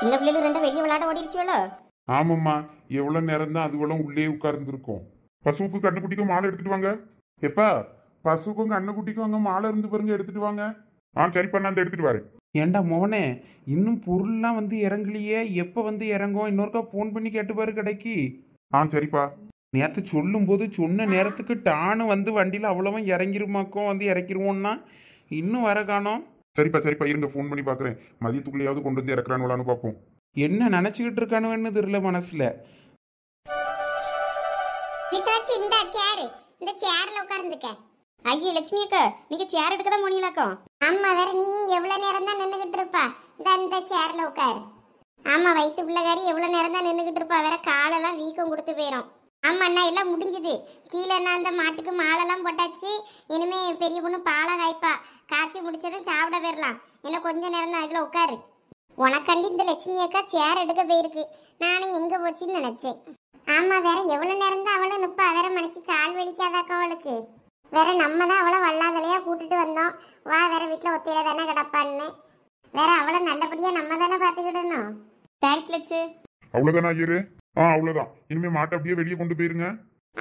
சின்ன பிள்ளைகள் ரெண்டும் வெளியே விளையாட ஓடிடுச்சுவளோ ஆமாம்மா எவ்வளோ நேரம் தான் அதுவெல்லாம் உள்ளே உட்கார்ந்துருக்கும் பசுவுக்கு கண்ணுக்குட்டிக்கும் மாலை எடுத்துட்டு வாங்க எப்பா பசுவுக்கும் கண்ணுக்குட்டிக்கும் அங்கே மாலை இருந்து பாருங்க எடுத்துட்டு வாங்க ஆ சரிப்பா நான் எடுத்துட்டு வரேன் ஏண்டா மோனே இன்னும் பொருள்லாம் வந்து இறங்கலையே எப்போ வந்து இறங்கும் இன்னொருக்கா ஃபோன் பண்ணி கேட்டுப்பாரு கடைக்கு ஆ சரிப்பா நேற்று சொல்லும்போது சொன்ன நேரத்துக்கு டானு வந்து வண்டியில் அவ்வளவும் இறங்கிருமாக்கும் வந்து இறக்கிருவோன்னா இன்னும் வர காணோம் சரிப்பா சரிப்பா இருங்க ஃபோன் பண்ணி பார்க்குறேன் மதியத்துக்குள்ளேயாவது கொண்டு வந்து இறக்குறானுலான்னு பார்ப்போம் என்ன நினச்சிக்கிட்டு இருக்கானுன்னு தெரியல மனசில் இந்த சேர் இந்த சேர்ல உட்கார்ந்துக்க ஐயே லட்சுமி அக்கா நீங்க சேர் எடுக்க தான் முடியலக்கோ அம்மா வேற நீ எவ்வளவு நேரம் தான் நின்னுகிட்டு இருப்பா இந்த இந்த சேர்ல உட்காரு ஆமா வயிற்று பிள்ளைகாரி எவ்வளவு நேரம் தான் நின்னுகிட்டு இருப்பா வேற காலெல்லாம் வீக்கம் கொடுத்து போயிடும் ஆமாண்ணா எல்லாம் முடிஞ்சுது கீழே நான் அந்த மாட்டுக்கு மாலைலாம் போட்டாச்சு இனிமே பெரிய பொண்ணு பாலை காய்ப்பா காய்ச்சி முடிச்சதும் சாப்பிட போயிடலாம் இல்லை கொஞ்ச நேரம் தான் அதில் உட்காரு உனக்காண்டி இந்த லட்சுமி அக்கா சேர் எடுக்க போயிருக்கு நானும் எங்கே போச்சுன்னு நினச்சேன் ஆமாம் வேற எவ்வளோ நேரம் தான் அவளும் நிற்பா வேற மனசு கால் வலிக்காதாக்கா அவளுக்கு வேற நம்ம தான் அவளை வல்லாதலையாக கூட்டிட்டு வந்தோம் வா வேற வீட்டில் ஒத்தையில தானே கிடப்பான்னு வேற அவளை நல்லபடியாக நம்ம தானே பார்த்துக்கிடணும் தேங்க்ஸ் லட்சு அவ்வளோதானே ஐயரு ஆ அவ்வளவுதான் இனிமே மாட்டை அப்படியே வெளியே கொண்டு போயிருங்க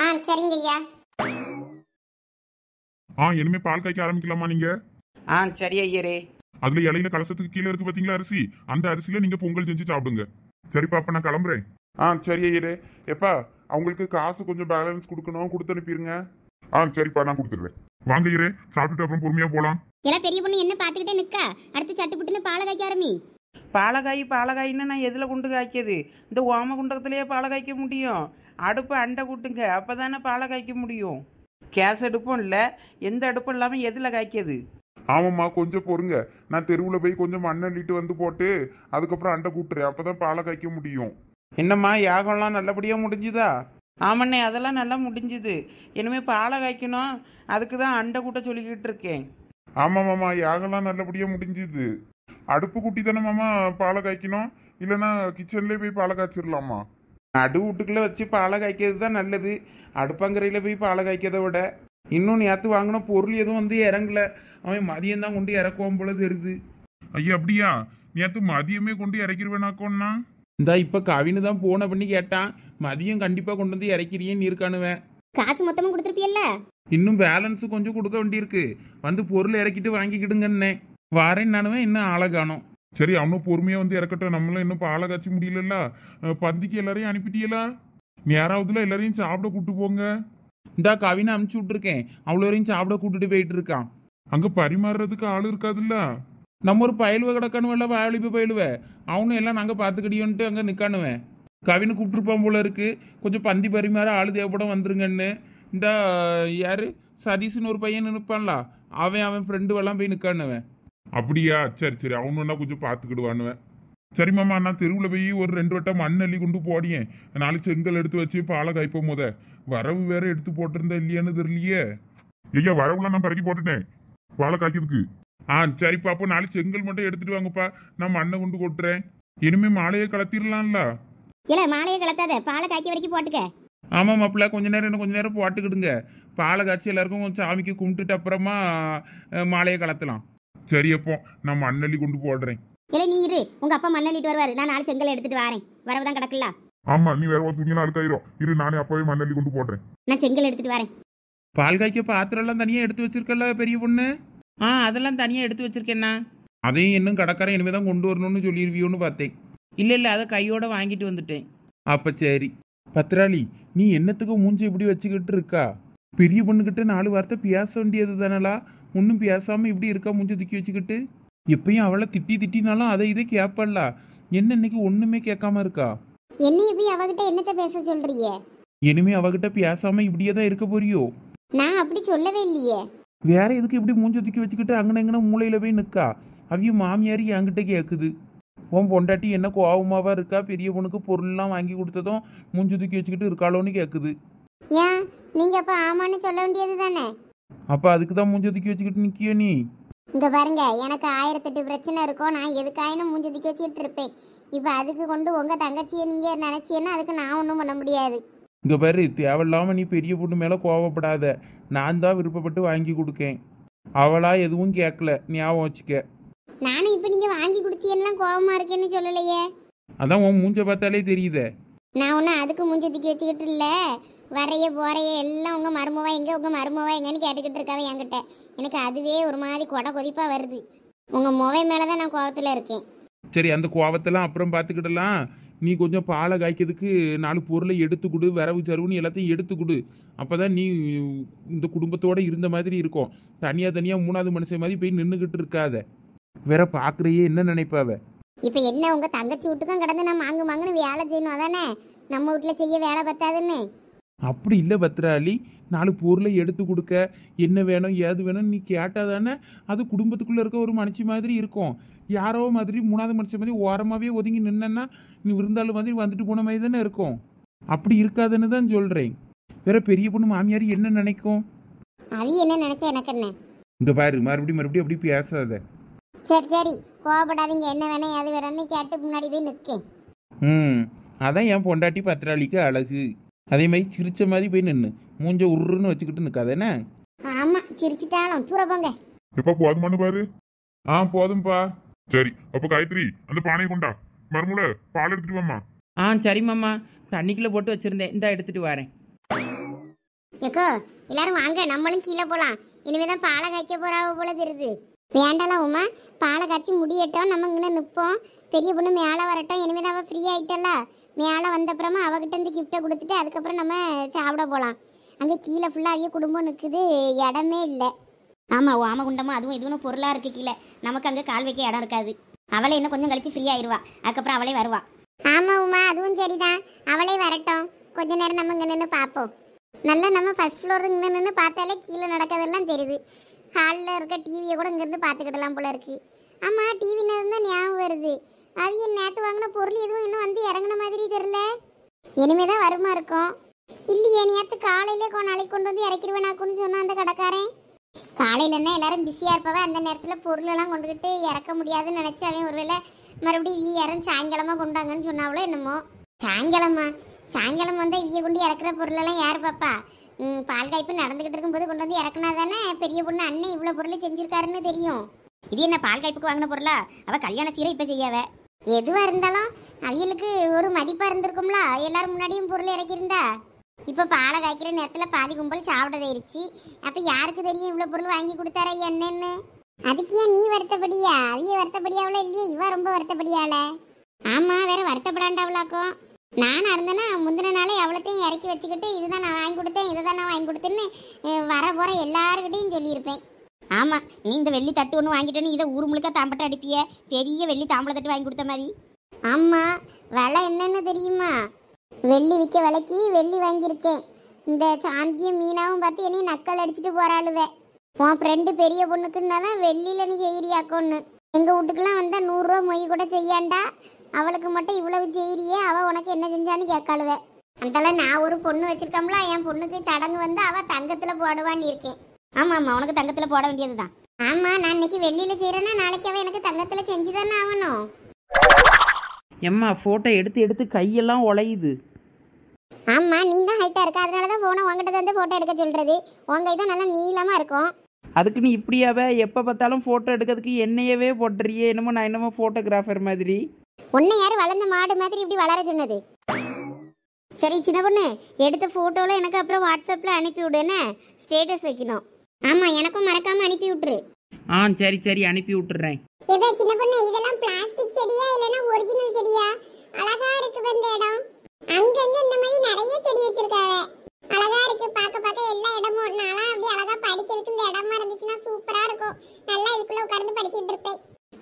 ஆ ஆ இனிமே பால் காய்க்க ஆரம்பிக்கலாமா நீங்க ஆ சரி ஐயரே அதுல இலையில கலசத்துக்கு கீழே இருக்கு பாத்தீங்களா அரிசி அந்த அரிசியில நீங்க பொங்கல் செஞ்சு சாப்பிடுங்க சரிப்பா அப்ப நான் கிளம்புறேன் ஆ சரி ஐயரே எப்பா அவங்களுக்கு காசு கொஞ்சம் பேலன்ஸ் கொடுக்கணும் கொடுத்து அனுப்பிடுங்க ஆ சரிப்பா நான் கொடுத்துடுறேன் வாங்க ஐயரே சாப்பிட்டுட்டு அப்புறம் பொறுமையா போலாம் எல்லாம் பெரிய பொண்ணு என்ன பாத்துக்கிட்டே நிக்கா அடுத்து சட்டு புட்டுன்னு பாலை காய்க்க ஆரம்பி பாலகாய் பாலகாயின்னு நான் எதில் குண்டு காய்க்கிது இந்த ஓம குண்டத்துலேயே பாலை காய்க்க முடியும் அடுப்பு அண்டை கூட்டுங்க அப்போ தானே பாலை காய்க்க முடியும் கேஸ் அடுப்பும் இல்லை எந்த அடுப்பும் இல்லாமல் எதில் காய்க்கிது ஆமாம்மா கொஞ்சம் பொறுங்க நான் தெருவில் போய் கொஞ்சம் மண் அள்ளிட்டு வந்து போட்டு அதுக்கப்புறம் அண்டை கூட்டுறேன் அப்போ தான் பாலை காய்க்க முடியும் என்னம்மா யாகம்லாம் நல்லபடியாக முடிஞ்சுதா ஆமாண்ணே அதெல்லாம் நல்லா முடிஞ்சுது இனிமேல் பாலை காய்க்கணும் அதுக்கு தான் அண்டை கூட்ட சொல்லிக்கிட்டு இருக்கேன் ஆமாம்மாம்மா யாகம்லாம் நல்லபடியாக முடிஞ்சுது அடுப்பு குட்டி தானே பாலை காய்க்கணும் இல்லைன்னா கிச்சன்லேயே போய் பாலை காய்ச்சிடலாமா நடு வீட்டுக்குள்ளே வச்சு பாலை காய்க்கிறது தான் நல்லது அடுப்பங்கரையில் போய் பாலை காய்க்கிறத விட இன்னும் நேற்று வாங்கின பொருள் எதுவும் வந்து இறங்கல அவன் மதியம் தான் கொண்டு இறக்குவான் போல தெரியுது ஐயா அப்படியா நேற்று மதியமே கொண்டு இறக்கிடுவேனாக்கோண்ணா இந்தா இப்போ கவினு தான் போன பண்ணி கேட்டான் மதியம் கண்டிப்பாக கொண்டு வந்து இறக்கிறியேன்னு இருக்கானுவேன் காசு மொத்தமாக கொடுத்துருப்பியல்ல இன்னும் பேலன்ஸு கொஞ்சம் கொடுக்க வேண்டியிருக்கு வந்து பொருள் இறக்கிட்டு வாங்கிக்கிடுங்கண்ணே வாரேன்னு நானுவேன் இன்னும் ஆளை சரி அவனும் பொறுமையா வந்து இறக்கட்டும் நம்மளும் இன்னும் இப்போ ஆளை காய்ச்சி முடியலல்ல பந்திக்கு எல்லாரையும் அனுப்பிட்டீங்களா யாராவதுல எல்லாரையும் சாப்பிட கூப்பிட்டு போங்க இந்தா கவினை அனுப்பிச்சு விட்டுருக்கேன் அவ்வளோ வரையும் சாப்பிட கூப்பிட்டு போயிட்டு இருக்கான் அங்க பரிமாறுறதுக்கு ஆள் இருக்காதுல்ல நம்ம ஒரு பயிலுவ கிடக்கணும் இல்லை வாயொழிப்பு பயிலுவ அவனும் எல்லாம் நாங்கள் பார்த்துக்கிட்டியோன்ட்டு அங்கே நிற்கானுவேன் கவினை கூப்பிட்டுருப்பான் போல இருக்கு கொஞ்சம் பந்தி பரிமாற ஆள் தேவைப்படம் வந்துருங்கன்னு இந்த யாரு சதீஷ்னு ஒரு பையன் நினைப்பான்ல அவன் அவன் ஃப்ரெண்டு எல்லாம் போய் நிற்கானுவேன் அப்படியா சரி சரி அவனுன்னா கொஞ்சம் பார்த்துக்கிடுவானுவேன் சரி மாமா நான் தெருவில் போய் ஒரு ரெண்டு வட்டம் மண் அள்ளி கொண்டு போடியேன் நாலு செங்கல் எடுத்து வச்சு பாலை காய்ப்போம் போத வரவு வேற எடுத்து போட்டிருந்தா இல்லையான்னு தெரியலையே ஐயா வரவுலாம் நான் பறக்கி போட்டுட்டேன் பாலை காய்க்கிறதுக்கு ஆ சரிப்பா அப்போ நாலு செங்கல் மட்டும் எடுத்துட்டு வாங்கப்பா நான் மண்ணை கொண்டு கொட்டுறேன் இனிமே மாலையை கலத்திடலாம்ல இல்ல மாலையை கலத்தாத பாலை காய்க்க வரைக்கும் போட்டுக்க ஆமா மாப்பிள்ள கொஞ்ச நேரம் இன்னும் கொஞ்ச நேரம் போட்டுக்கிடுங்க பாலை காய்ச்சி எல்லாருக்கும் சாமிக்கு கும்பிட்டுட்டு அப்புறமா மாலையை கலத்தலாம் சரி அப்போ நான் மண்ணள்ளி கொண்டு போடுறேன் இல்லை நீ இரு உங்க அப்பா மண்ணள்ளிட்டு வருவாரு நான் நாலு செங்கல் எடுத்துட்டு வரேன் வரவுதான் கிடக்குல்ல ஆமா நீ வேற ஒரு துணியெல்லாம் அழுக்காயிரும் இரு நானே அப்பாவே மண்ணள்ளி கொண்டு போடுறேன் நான் செங்கல் எடுத்துட்டு வரேன் பால் காய்க்க பாத்திரம் எல்லாம் தனியா எடுத்து வச்சிருக்கல பெரிய பொண்ணு ஆ அதெல்லாம் தனியா எடுத்து வச்சிருக்கேண்ணா அதையும் இன்னும் கடக்கற இனிமே தான் கொண்டு வரணும்னு சொல்லிருவியோன்னு பார்த்தேன் இல்ல இல்ல அதை கையோட வாங்கிட்டு வந்துட்டேன் அப்ப சரி பத்ராளி நீ என்னத்துக்கு மூஞ்சி இப்படி வச்சுக்கிட்டு இருக்கா பெரிய பொண்ணுக்கிட்ட நாலு வார்த்தை பேச வேண்டியது தானலா ஒன்றும் பேசாமல் இப்படி இருக்கா முஞ்சு தூக்கி வச்சுக்கிட்டு எப்பயும் அவளை திட்டி திட்டினாலும் அதை இதை கேட்பல்ல என்ன இன்னைக்கு ஒன்றுமே கேட்காம இருக்கா என்னைய போய் அவகிட்ட என்னத்த பேச சொல்றீங்க இனிமே அவகிட்ட பேசாம இப்படியே தான் இருக்க போறியோ நான் அப்படி சொல்லவே இல்லையே வேற எதுக்கு இப்படி மூஞ்சி தூக்கி வச்சுக்கிட்டு அங்கன எங்கன மூளையில போய் நிக்கா அவிய மாமியார் என்கிட்ட கேக்குது உன் பொண்டாட்டி என்ன கோவமாவா இருக்கா பெரிய பொண்ணுக்கு பொருள்லாம் வாங்கி கொடுத்ததும் மூஞ்சி தூக்கி வச்சுக்கிட்டு இருக்காளோன்னு கேக்குது ஏன் நீங்க அப்ப ஆமான்னு சொல்ல வேண்டியது தானே அப்ப அதுக்கு தான் மூஞ்சி ஒதுக்கி வச்சுக்கிட்டு நிக்கிய நீ இந்த பாருங்க எனக்கு ஆயிரத்தெட்டு பிரச்சனை இருக்கும் நான் எதுக்காயினும் மூஞ்சி ஒதுக்கி வச்சுக்கிட்டு இருப்பேன் இப்ப அதுக்கு கொண்டு உங்க தங்கச்சியை நீங்க நினைச்சீன்னா அதுக்கு நான் ஒன்னும் பண்ண முடியாது இங்க பாரு தேவையில்லாம நீ பெரிய பொண்ணு மேல கோவப்படாத நான் தான் விருப்பப்பட்டு வாங்கி கொடுக்கேன் அவளா எதுவும் கேட்கல ஞாபகம் வச்சுக்க நானும் இப்ப நீங்க வாங்கி கொடுத்தீங்கலாம் கோவமா இருக்கேன்னு சொல்லலையே அதான் உன் மூஞ்ச பார்த்தாலே தெரியுது நான் ஒன்னும் அதுக்கு மூஞ்சி ஒதுக்கி வச்சுக்கிட்டு இல்லை வரைய போறைய எல்லாம் உங்கள் மருமவா எங்கே உங்கள் மருமவா எங்கன்னு கேட்டுக்கிட்டு இருக்காவ என்கிட்ட எனக்கு அதுவே ஒரு மாதிரி கொடை கொதிப்பாக வருது உங்கள் முவை மேலே தான் நான் கோவத்தில் இருக்கேன் சரி அந்த கோவத்தெல்லாம் அப்புறம் பார்த்துக்கிடலாம் நீ கொஞ்சம் பாலை காய்க்கிறதுக்கு நாலு பொருளை எடுத்து கொடு வரவு செருவுன்னு எல்லாத்தையும் எடுத்துக்கொடு அப்போ தான் நீ இந்த குடும்பத்தோடு இருந்த மாதிரி இருக்கும் தனியாக தனியாக மூணாவது மனுஷன் மாதிரி போய் நின்றுக்கிட்டு இருக்காத வேற பார்க்குறையே என்ன நினைப்பாவ இப்போ என்ன உங்கள் தங்கச்சி வீட்டுக்கும் கிடந்து நான் மாங்கு மாங்குன்னு வேலை செய்யணும் அதானே நம்ம வீட்டில் செய்ய வேலை பத்தாதுன்னு அப்படி இல்லை பத்ராளி நாலு பொருளை எடுத்து கொடுக்க என்ன வேணும் ஏது வேணும் நீ கேட்டால் தானே அது குடும்பத்துக்குள்ளே இருக்க ஒரு மனுஷி மாதிரி இருக்கும் யாரோ மாதிரி மூணாவது மனுஷன் மாதிரி ஓரமாகவே ஒதுங்கி நின்னா நீ விருந்தாள் மாதிரி வந்துட்டு போன மாதிரி தானே இருக்கும் அப்படி இருக்காதுன்னு தான் சொல்கிறேன் வேற பெரிய பொண்ணு மாமியார் என்ன நினைக்கும் அது என்ன நினைச்சா எனக்கு என்ன இந்த பாரு மறுபடியும் மறுபடியும் அப்படி பேசாத சரி சரி கோவப்படாதீங்க என்ன வேணும் எது வேணும்னு கேட்டு முன்னாடி போய் நிற்கேன் ம் அதான் என் பொண்டாட்டி பத்திராளிக்கு அழகு அதே மாதிரி சிரிச்ச மாதிரி போய் நின்று மூஞ்ச உருன்னு வச்சுக்கிட்டு நிற்காதேனே ஆமா சிரிச்சிட்டாலும் தூர போங்க எப்பா போதுமானு பாரு ஆ போதும்பா சரி அப்ப காயத்ரி அந்த பானையை கொண்டா மறுமுல பால் எடுத்துட்டு வாமா ஆ சரி மாமா தண்ணிக்குள்ள போட்டு வச்சிருந்தேன் இந்தா எடுத்துட்டு வரேன் ஏக்கோ எல்லாரும் வாங்க நம்மளும் கீழே போலாம் இனிமேதான் பாலை காய்க்க போறாவ போல தெரியுது வேண்டாம் உமா பாலை காய்ச்சி முடியட்டும் நம்ம இங்கே நிற்போம் பெரிய பொண்ணு மேலே வரட்டும் இனிமேதான் அவள் ஃப்ரீ ஆகிட்டல மேலே வந்தப்புறமா அவகிட்ட இருந்து கிஃப்டை கொடுத்துட்டு அதுக்கப்புறம் நம்ம சாப்பிட போகலாம் அங்கே கீழே ஃபுல்லாக அவைய குடும்பம் நிற்குது இடமே இல்லை ஆமாம் குண்டமாக அதுவும் இதுவும் பொருளாக இருக்குது கீழே நமக்கு அங்கே கால் வைக்க இடம் இருக்காது அவளை இன்னும் கொஞ்சம் கழிச்சு ஃப்ரீ ஆயிடுவா அதுக்கப்புறம் அவளே வருவா ஆமாம் உமா அதுவும் சரிதான் அவளே வரட்டும் கொஞ்ச நேரம் நம்ம இங்கே நின்று பார்ப்போம் நல்லா நம்ம ஃபஸ்ட் ஃப்ளோர் இங்கே நின்று பார்த்தாலே கீழே நடக்கிறதெல்லாம் தெரியுது ஹாலில் இருக்க டிவியை கூட இங்கேருந்து பார்த்துக்கிடலாம் போல இருக்குது ஆமாம் டிவின்னு தான் ஞாபகம் வருது அது நேற்று வாங்கின பொருள் எதுவும் இன்னும் வந்து இறங்கின மாதிரி தெரில இனிமே தான் வருமா இருக்கும் இல்லையே நேற்று காலையிலே கொ நாளைக்கு கொண்டு வந்து இறக்கிடுவேனாக்குன்னு சொன்னான் அந்த கடைக்காரன் காலையிலன்னா எல்லாரும் பிஸியாக இருப்பவ அந்த நேரத்தில் பொருளெல்லாம் கொண்டுக்கிட்டு இறக்க முடியாதுன்னு நினச்சி அவன் ஒருவேளை மறுபடியும் வீ யாரும் சாயங்காலமாக கொண்டாங்கன்னு சொன்னாவளோ என்னமோ சாயங்காலமா சாயங்காலம் வந்தால் இவிய கொண்டு இறக்குற பொருளெல்லாம் யார் பாப்பா பால் காய்ப்பு நடந்துக்கிட்டு இருக்கும்போது கொண்டு வந்து இறக்குனா தானே பெரிய பொண்ணு அண்ணன் இவ்வளோ பொருள் செஞ்சுருக்காருன்னு தெரியும் இது என்ன பால் காய்ப்புக்கு வாங்கின பொருளா அவள் கல்யாண சீரை இப்போ செய்யாவே எதுவாக இருந்தாலும் அவியலுக்கு ஒரு மதிப்பாக இருந்திருக்கும்ல எல்லாரும் முன்னாடியும் பொருள் இறக்கியிருந்தா இப்போ பாலை காய்க்கிற நேரத்தில் பாதி கும்பல் சாப்பிடதாயிருச்சு அப்போ யாருக்கு தெரியும் இவ்வளோ பொருள் வாங்கி கொடுத்தாரா என்னென்னு அதுக்கு ஏன் நீ வருத்தப்படியா அவிய வருத்தப்படியாவில் இல்லையே இவ ரொம்ப வருத்தப்படியால ஆமாம் வேற வருத்தப்படாண்டாவளாக்கும் நானாக இருந்தேன்னா முந்தின நாளே அவ்வளோத்தையும் இறக்கி வச்சுக்கிட்டு இதுதான் நான் வாங்கி கொடுத்தேன் இதை தான் நான் வாங்கி கொடுத்தேன்னு வர போகிற எல்லாருக்கிட்டையும் சொல்லியிருப்பேன் ஆமாம் நீ இந்த வெள்ளி தட்டு ஒன்று வாங்கிட்டேன்னு இதை ஊர் முழுக்க தாம்பட்டை அடிப்பிய பெரிய வெள்ளி தாம்பளை தட்டு வாங்கி கொடுத்த மாதிரி ஆமாம் விலை என்னென்ன தெரியுமா வெள்ளி விற்க விலைக்கு வெள்ளி வாங்கியிருக்கேன் இந்த சாந்தியும் மீனாவும் பார்த்து என்னையும் நக்கல் அடிச்சுட்டு போகிறாளுவே உன் ஃப்ரெண்டு பெரிய பொண்ணுக்குன்னா தான் வெள்ளியில் நீ செய்கிறியாக்கோன்னு எங்கள் வீட்டுக்கெலாம் வந்தால் நூறுரூவா மொய் கூட செய்யாண்டா அவளுக்கு மட்டும் இவ்வளவு செய்கிறியே அவள் உனக்கு என்ன செஞ்சான்னு கேட்காளுவே அதெல்லாம் நான் ஒரு பொண்ணு வச்சுருக்கோம்ல என் பொண்ணுக்கு சடங்கு வந்து அவள் தங்கத்தில் போடுவான்னு இருக்கேன் ஆமாம் ஆமாம் உனக்கு தங்கத்தில் போட வேண்டியது தான் ஆமாம் நான் இன்னைக்கு வெள்ளியில் செய்கிறேன்னா நாளைக்கு அவன் எனக்கு தங்கத்தில் செஞ்சு தானே ஆகணும் எம்மா ஃபோட்டோ எடுத்து எடுத்து கையெல்லாம் உழையுது ஆமாம் நீ தான் ஹைட்டாக இருக்க அதனால தான் ஃபோனை உங்ககிட்ட வந்து ஃபோட்டோ எடுக்க சொல்கிறது உங்கள் இதான் நல்லா நீளமாக இருக்கும் அதுக்கு நீ இப்படியாவே எப்போ பார்த்தாலும் ஃபோட்டோ எடுக்கிறதுக்கு என்னையவே போட்டுறியே என்னமோ நான் என்னமோ ஃபோட்டோகிராஃபர் மாதிரி உன்னை யார் வளர்ந்த மாடு மாதிரி இப்படி வளர சொன்னது சரி சின்ன பொண்ணு எடுத்த ஃபோட்டோவில் எனக்கு அப்புறம் வாட்ஸ்அப்பில் அனுப்பி விடுன்னு ஸ்டேட்டஸ் வைக்கணும் ஆமா எனக்கும் மறக்காம அனுப்பி விட்டுரு ஆ சரி சரி அனுப்பி விட்டுறேன் ஏதோ சின்ன பொண்ணு இதெல்லாம் பிளாஸ்டிக் செடியா இல்லனா ஒரிஜினல் செடியா அழகா இருக்கு வந்த இடம் அங்க இந்த மாதிரி நிறைய செடி வச்சிருக்காங்க அழகா இருக்கு பாக்க பாக்க எல்லா இடமும் நல்லா அப்படியே அழகா படிக்கிறதுக்கு இந்த இடமா இருந்துச்சுன்னா சூப்பரா இருக்கும் நல்லா இதுக்குள்ள உட்கார்ந்து படிச்சிட்டு இருப்பேன்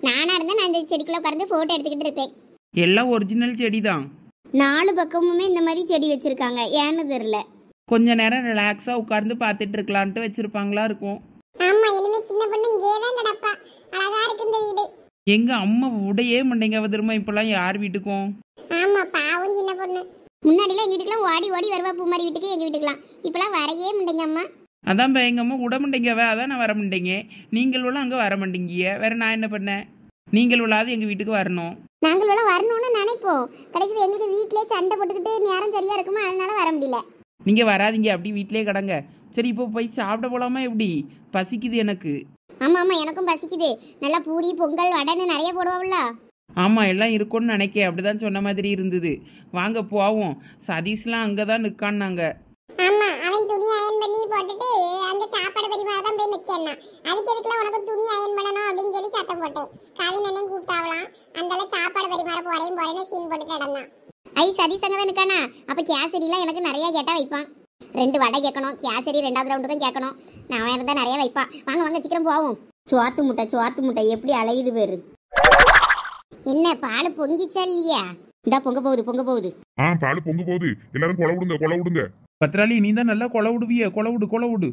நானா இருந்தா நான் இந்த செடிக்குள்ள உட்கார்ந்து போட்டோ எடுத்துக்கிட்டு இருப்பேன் எல்லாம் ஒரிஜினல் செடி தான் நாலு பக்கமுமே இந்த மாதிரி செடி வச்சிருக்காங்க ஏன்னு தெரியல கொஞ்ச நேரம் ரிலாக்ஸாக உட்கார்ந்து பாத்துட்டு இருக்கலான்ட்டு வச்சிருப்பாங்களா இருக்கும் சின்ன எங்க அம்மா உடையே மண்டைங்க திரும்ப இப்பெல்லாம் யார் வீட்டுக்கும் ஆமா பாவம் சின்ன பொண்ணு முன்னாடிலாம் எங்க வீட்டுக்குலாம் ஓடி ஓடி வருவா பூமாரி வீட்டுக்கு எங்க எல்லாம் இப்பெல்லாம் வரையே முடிங்க அம்மா அதான் பா எங்கள் அம்மா விட மாட்டேங்கவே அதான் நான் வர மாட்டேங்க நீங்களும் அங்கே வர மாட்டேங்கிய வேற நான் என்ன பண்ணேன் நீங்களும் எங்கள் வீட்டுக்கு வரணும் நாங்களும் வரணும்னு நினைப்போம் கடைசியில் எங்களுக்கு வீட்டிலே சண்டை போட்டுக்கிட்டு நேரம் சரியா இருக்குமா அதனால வர முடியல நீங்கள் வராதிங்க அப்படி வீட்டிலே கிடங்க சரி இப்போ போய் சாப்பிட போலாமா எப்படி பசிக்குது எனக்கு ஆமா ஆமா எனக்கும் பசிக்குது நல்லா பூரி பொங்கல் வடைன்னு நிறைய போடுவாங்கள ஆமா எல்லாம் இருக்கும்னு நினைக்க அப்படிதான் சொன்ன மாதிரி இருந்தது வாங்க போவோம் சதீஷ்லாம் அங்கே தான் நிற்கான்னாங்க சாப்பாடு துணி அப்படின்னு சொல்லி போட்டேன் சாப்பாடு போறேன்னு சீன் போட்டுட்டு நடந்தான் ஐ சதி சங்கதான் இருக்கானா அப்போ கேசரிலாம் எனக்கு நிறையா கேட்டால் வைப்பான் ரெண்டு வடை கேட்கணும் கேசரி ரெண்டாவது ரவுண்டு தான் கேட்கணும் நான் இருந்தால் நிறையா வைப்பான் வாங்க வாங்க சீக்கிரம் போவோம் சுவாத்து முட்டை சுவாத்து முட்டை எப்படி அலையுது பேரு என்ன பால் பொங்கிச்சா இல்லையா இந்தா பொங்க போகுது பொங்க போகுது ஆ பால் பொங்க போகுது எல்லாரும் கொலை விடுங்க கொலை விடுங்க பத்ராளி நீ தான் நல்லா கொலை விடுவிய கொலை விடு கொலை விடு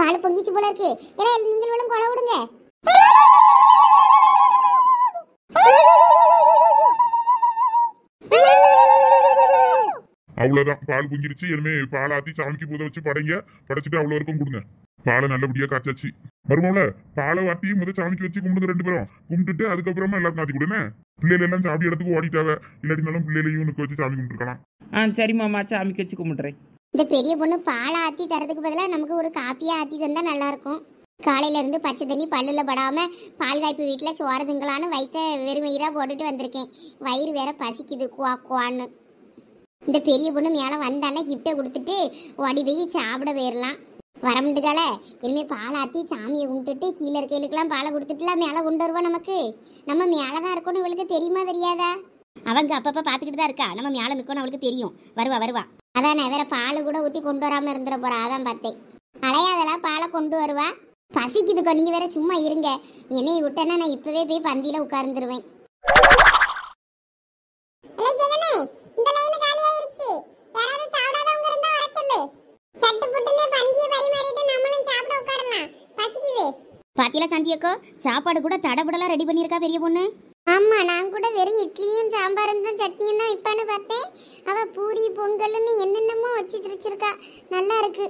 பால் பொங்கிச்சு போல இருக்கு ஏன்னா நீங்களும் கொலை விடுங்க அவ்வளவுதான் பால் குஞ்சிருச்சு இனிமே பால் ஆத்தி சாமிக்கு போத வச்சு படைங்க படைச்சிட்டு அவ்வளோ இருக்கும் கொடுங்க பாலை நல்லபடியா காய்ச்சாச்சு மறுபோல பாலை வாட்டி முதல் சாமிக்கு வச்சு கும்பிடுங்க ரெண்டு பேரும் கும்பிட்டுட்டு அதுக்கப்புறமா எல்லாரும் காத்தி கொடுங்க பிள்ளைல எல்லாம் சாமி இடத்துக்கு ஓடிட்டாவ இல்லாட்டினாலும் பிள்ளைலையும் உனக்கு வச்சு சாமி கும்பிட்டுருக்கலாம் ஆ சரி மாமா சாமிக்கு வச்சு கும்பிடுறேன் இந்த பெரிய பொண்ணு பாலை ஆத்தி தரதுக்கு பதிலாக நமக்கு ஒரு காப்பியா ஆத்தி தந்தா நல்லா இருக்கும் காலையில இருந்து பச்சை தண்ணி பல்லுல படாம பால் காய்ப்பு வீட்டில் சோறு திங்களான்னு வயிற்ற வெறுமையிலாக போட்டுட்டு வந்திருக்கேன் வயிறு வேற பசிக்குது குவா குவான்னு இந்த பெரிய பொண்ணு மேலே வந்தானே கிஃப்டை கொடுத்துட்டு ஓடி போய் சாப்பிட போயிடலாம் வர முடியாதால இனிமே பாலாத்தி சாமியை கும்பிட்டுட்டு கீழே இருக்கையிலுக்கெல்லாம் பாலை கொடுத்துட்டுலாம் மேலே கொண்டு வருவோம் நமக்கு நம்ம மேலதான் இருக்கணும் இவளுக்கு தெரியுமா தெரியாதா அவங்க அப்பப்போ பார்த்துக்கிட்டு தான் இருக்கா நம்ம மேலே நிற்கணும் அவளுக்கு தெரியும் வருவா வருவா அதான் வேற பால் கூட ஊற்றி கொண்டு வராமல் இருந்துட போறா அதான் பார்த்தேன் அலையாதெல்லாம் பாலை கொண்டு வருவா பசிக்குதுக்கோ நீங்க வேற சும்மா இருங்க என்னைய விட்டனா நான் இப்பவே போய் பந்தியில உட்கார்ந்துருவேன் பாத்தியில சாந்தியக்கோ சாப்பாடு கூட தடபுடலாம் ரெடி பண்ணியிருக்கா பெரிய பொண்ணு ஆமா நான் கூட வெறும் இட்லியும் சாம்பாரும் தான் சட்னியும் தான் விற்பான்னு பார்த்தேன் அவ பூரி பொங்கல்னு என்னென்னமோ வச்சு வச்சிருக்கா நல்லா இருக்கு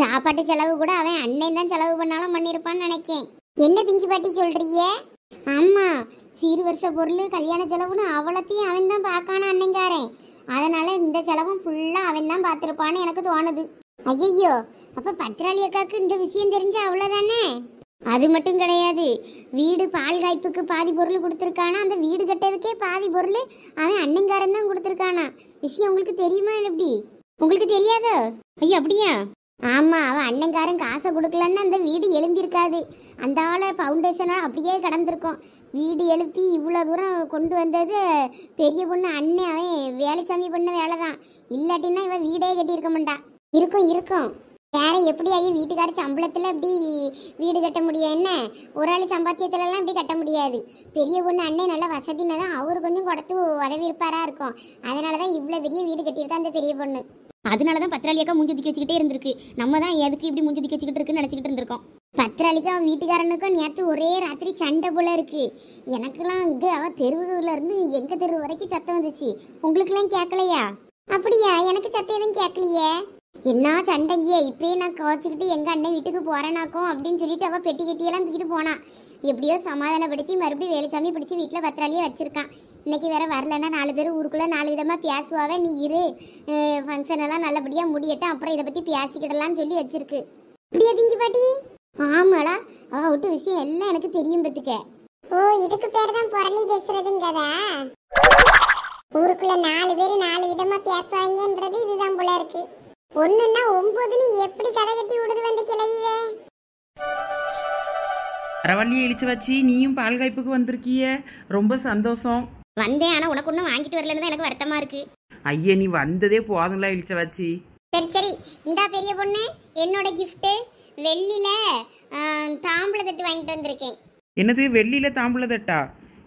சாப்பாட்டு செலவு கூட அவன் அண்ணன் தான் செலவு பண்ணாலும் பண்ணியிருப்பான்னு நினைக்கேன் என்ன பிங்கி பாட்டி சொல்றிய ஆமா சீர் வருஷ பொருள் கல்யாண செலவுன்னு அவ்வளோத்தையும் அவன் தான் பார்க்கான அண்ணங்காரன் அதனால இந்த செலவும் ஃபுல்லாக அவன் தான் பார்த்துருப்பான்னு எனக்கு தோணுது ஐயையோ அப்போ பத்திராளி அக்காவுக்கு இந்த விஷயம் தெரிஞ்ச அவ்வளோதானே அது மட்டும் கிடையாது வீடு பால் காய்ப்புக்கு பாதி பொருள் கொடுத்துருக்கானா அந்த வீடு கட்டதுக்கே பாதி பொருள் அவன் அண்ணங்காரன் தான் கொடுத்துருக்கானா விஷயம் உங்களுக்கு தெரியுமா எப்படி உங்களுக்கு தெரியாதோ ஐயோ அப்படியா ஆமாம் அவன் அண்ணங்காரன் காசை கொடுக்கலன்னா அந்த வீடு எழும்பியிருக்காது அந்த ஆளை ஃபவுண்டேஷனாக அப்படியே கடந்திருக்கோம் வீடு எழுப்பி இவ்வளோ தூரம் கொண்டு வந்தது பெரிய பொண்ணு அண்ணன் அவன் சாமி பண்ண வேலை தான் இல்லாட்டின்னா இவன் வீடே கட்டியிருக்க மாட்டான் இருக்கும் இருக்கும் வேற எப்படி ஆகி வீட்டுக்காரர் சம்பளத்தில் அப்படி வீடு கட்ட முடியும் என்ன ஒரு ஆள் சம்பாத்தியத்துலலாம் அப்படி கட்ட முடியாது பெரிய பொண்ணு அண்ணன் நல்லா வசதினா தான் அவர் கொஞ்சம் கொடுத்து உதவி இருப்பாராக இருக்கும் அதனால தான் இவ்வளோ பெரிய வீடு கட்டியிருக்கா அந்த பெரிய பொண்ணு அதனால தான் பத்திராளியக்கா மூஞ்சி தூக்கி வச்சுக்கிட்டே இருந்திருக்கு நம்ம தான் எதுக்கு இப்படி மூஞ்சி தூக்கி வச்சுக்கிட்டு இருக்குன்னு நினச்சிக்கிட்டு இருந்திருக்கோம் பத்திராளிக்கும் அவன் வீட்டுக்காரனுக்கும் நேற்று ஒரே ராத்திரி சண்டை போல இருக்கு எனக்கெல்லாம் இங்கே அவள் தெருவுல இருந்து எங்கள் தெருவு வரைக்கும் சத்தம் வந்துச்சு உங்களுக்கெல்லாம் கேட்கலையா அப்படியா எனக்கு சத்தம் எதுவும் கேட்கலையே என்ன சண்டைங்கிய இப்பயே நான் கோச்சிக்கிட்டு எங்கள் அண்ணன் வீட்டுக்கு போகிறேனாக்கும் அப்படின்னு சொல்லிட்டு அவள் பெட்டி கட்டியெல்லாம் தூக்கிட்டு போனான் எப்படியோ சமாதானப்படுத்தி மறுபடியும் வேலைச்சாமி பிடிச்சி வீட்டில் பத்திராளியே வச்சுருக்கான் இன்றைக்கி வேறு வரலன்னா நாலு பேர் ஊருக்குள்ளே நாலு விதமாக பேசுவாவே நீ இரு ஃபங்க்ஷன் எல்லாம் நல்லபடியாக முடியட்டும் அப்புறம் இதை பற்றி பேசிக்கிடலாம்னு சொல்லி வச்சிருக்கு இப்படியா திங்கி பாட்டி ஆமாடா அவள் விட்டு விஷயம் எல்லாம் எனக்கு தெரியும் பத்துக்க ஓ இதுக்கு பேர் தான் புரளி பேசுறதுங்கதா ஊருக்குள்ள நாலு பேர் நாலு விதமா பேசுவாங்கன்றது இதுதான் போல இருக்கு ஒண்ணுன்னா நீ எப்படி கதை கட்டி விடுது வந்து கிளவிவே பரவாயில்லையே இழிச்சு வச்சு நீயும் பால் காய்ப்புக்கு வந்திருக்கிய ரொம்ப சந்தோஷம் வந்தேன் ஆனா உனக்கு ஒன்றும் வாங்கிட்டு வரலன்னு தான் எனக்கு வருத்தமா இருக்கு ஐயா நீ வந்ததே போதுங்களா இழிச்ச வச்சு சரி சரி இந்தா பெரிய பொண்ணு என்னோட gift வெள்ளியில தாம்பள தட்டு வாங்கிட்டு வந்திருக்கேன் என்னது வெள்ளியில தாம்பூல தட்டா